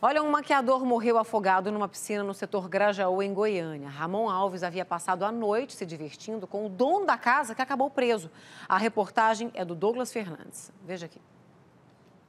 Olha, um maquiador morreu afogado numa piscina no setor Grajaú, em Goiânia. Ramon Alves havia passado a noite se divertindo com o dono da casa que acabou preso. A reportagem é do Douglas Fernandes. Veja aqui.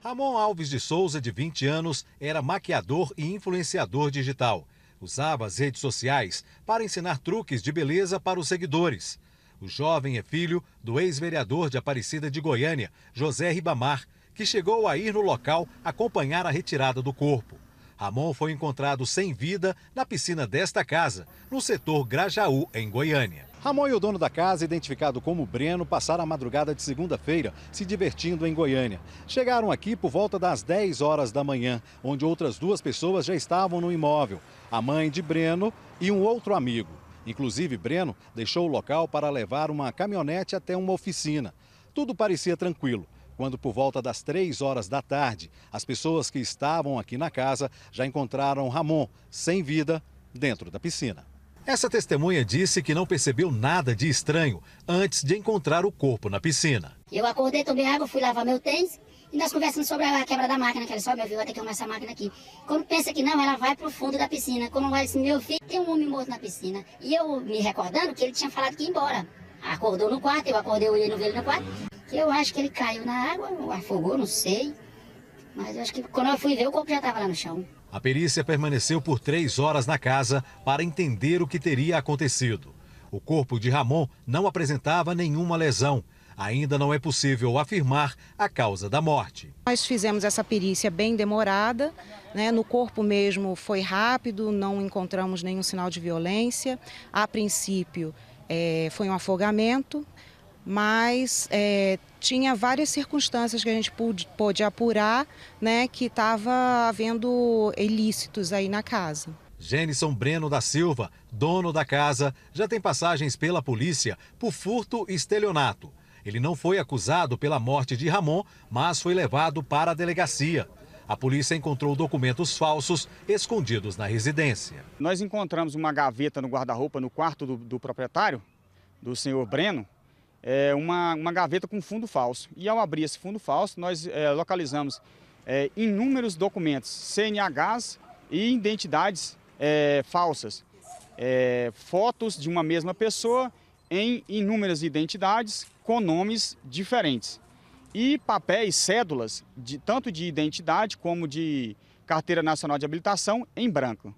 Ramon Alves de Souza, de 20 anos, era maquiador e influenciador digital. Usava as redes sociais para ensinar truques de beleza para os seguidores. O jovem é filho do ex-vereador de Aparecida de Goiânia, José Ribamar, que chegou a ir no local acompanhar a retirada do corpo. Ramon foi encontrado sem vida na piscina desta casa, no setor Grajaú, em Goiânia. Ramon e o dono da casa, identificado como Breno, passaram a madrugada de segunda-feira se divertindo em Goiânia. Chegaram aqui por volta das 10 horas da manhã, onde outras duas pessoas já estavam no imóvel: a mãe de Breno e um outro amigo. Inclusive, Breno deixou o local para levar uma caminhonete até uma oficina. Tudo parecia tranquilo, quando por volta das 3 horas da tarde, as pessoas que estavam aqui na casa já encontraram Ramon sem vida dentro da piscina. Essa testemunha disse que não percebeu nada de estranho antes de encontrar o corpo na piscina. Eu acordei, tomei água, fui lavar meu tênis e nós conversamos sobre a quebra da máquina, que ele só, me ouviu até que que arrumar essa máquina aqui. Quando pensa que não, ela vai para o fundo da piscina. Quando vai assim, meu filho, tem um homem morto na piscina. E eu me recordando que ele tinha falado que ia embora. Acordou no quarto, eu acordei, olhei no velho no quarto que eu acho que ele caiu na água, afogou, não sei. Mas eu acho que quando eu fui ver, o corpo já estava lá no chão. A perícia permaneceu por três horas na casa para entender o que teria acontecido. O corpo de Ramon não apresentava nenhuma lesão. Ainda não é possível afirmar a causa da morte. Nós fizemos essa perícia bem demorada, né? no corpo mesmo foi rápido, não encontramos nenhum sinal de violência. A princípio, é, foi um afogamento mas é, tinha várias circunstâncias que a gente pôde, pôde apurar né, que estava havendo ilícitos aí na casa. Jenison Breno da Silva, dono da casa, já tem passagens pela polícia por furto e estelionato. Ele não foi acusado pela morte de Ramon, mas foi levado para a delegacia. A polícia encontrou documentos falsos escondidos na residência. Nós encontramos uma gaveta no guarda-roupa no quarto do, do proprietário, do senhor Breno, é, uma, uma gaveta com fundo falso. E ao abrir esse fundo falso, nós é, localizamos é, inúmeros documentos, CNHs e identidades é, falsas. É, fotos de uma mesma pessoa em inúmeras identidades com nomes diferentes. E papéis, cédulas, de, tanto de identidade como de carteira nacional de habilitação, em branco.